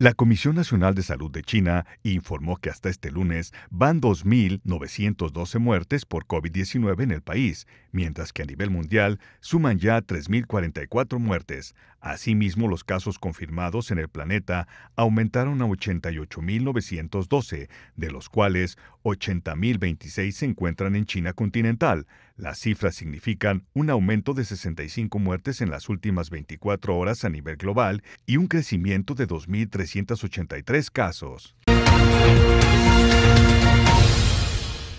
La Comisión Nacional de Salud de China informó que hasta este lunes van 2.912 muertes por COVID-19 en el país, mientras que a nivel mundial suman ya 3.044 muertes. Asimismo, los casos confirmados en el planeta aumentaron a 88.912, de los cuales 80.026 se encuentran en China continental, las cifras significan un aumento de 65 muertes en las últimas 24 horas a nivel global y un crecimiento de 2.383 casos.